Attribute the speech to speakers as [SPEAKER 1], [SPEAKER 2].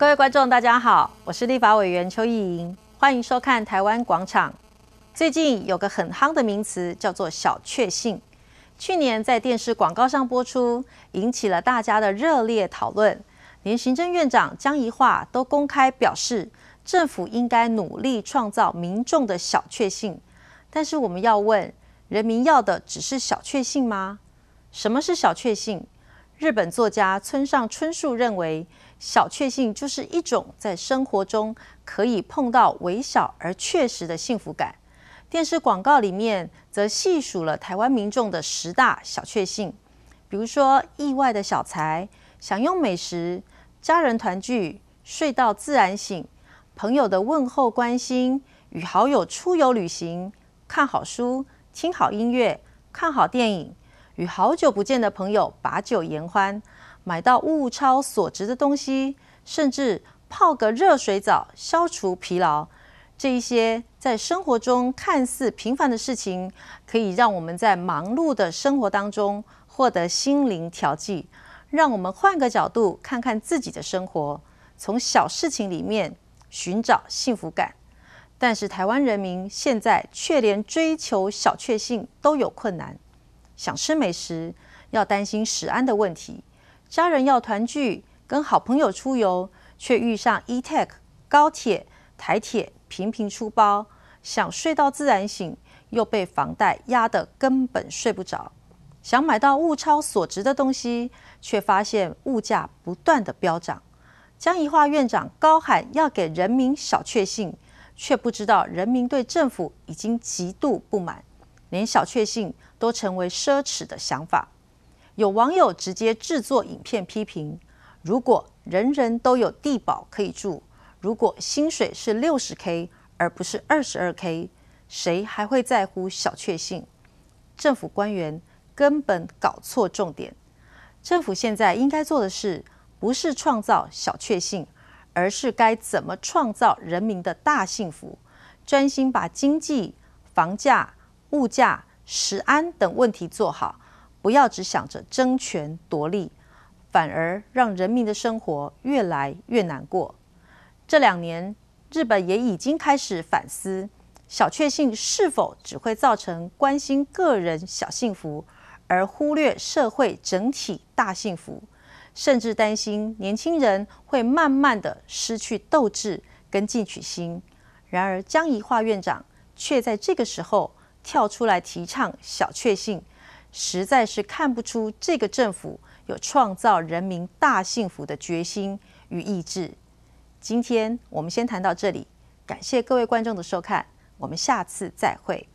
[SPEAKER 1] 各位观众，大家好，我是立法委员邱意莹，欢迎收看《台湾广场》。最近有个很夯的名词，叫做“小确幸”。去年在电视广告上播出，引起了大家的热烈讨论。连行政院长江宜桦都公开表示，政府应该努力创造民众的小确幸。但是我们要问，人民要的只是小确幸吗？什么是小确幸？日本作家村上春树认为，小确幸就是一种在生活中可以碰到微小而确实的幸福感。电视广告里面则细数了台湾民众的十大小确幸，比如说意外的小财、享用美食、家人团聚、睡到自然醒、朋友的问候关心、与好友出游旅行、看好书、听好音乐、看好电影。与好久不见的朋友把酒言欢，买到物超所值的东西，甚至泡个热水澡消除疲劳，这一些在生活中看似平凡的事情，可以让我们在忙碌的生活当中获得心灵调剂，让我们换个角度看看自己的生活，从小事情里面寻找幸福感。但是台湾人民现在却连追求小确幸都有困难。想吃美食，要担心食安的问题；家人要团聚，跟好朋友出游，却遇上 e t e c 高铁、台铁频频出包。想睡到自然醒，又被房贷压得根本睡不着。想买到物超所值的东西，却发现物价不断的飙涨。江宜桦院长高喊要给人民小确幸，却不知道人民对政府已经极度不满。连小确幸都成为奢侈的想法。有网友直接制作影片批评：如果人人都有地堡可以住，如果薪水是六十 K 而不是二十二 K，谁还会在乎小确幸？政府官员根本搞错重点。政府现在应该做的事，不是创造小确幸，而是该怎么创造人民的大幸福，专心把经济、房价。物价、食安等问题做好，不要只想着争权夺利，反而让人民的生活越来越难过。这两年，日本也已经开始反思小确幸是否只会造成关心个人小幸福，而忽略社会整体大幸福，甚至担心年轻人会慢慢的失去斗志跟进取心。然而，江宜化院长却在这个时候。跳出来提倡小确幸，实在是看不出这个政府有创造人民大幸福的决心与意志。今天我们先谈到这里，感谢各位观众的收看，我们下次再会。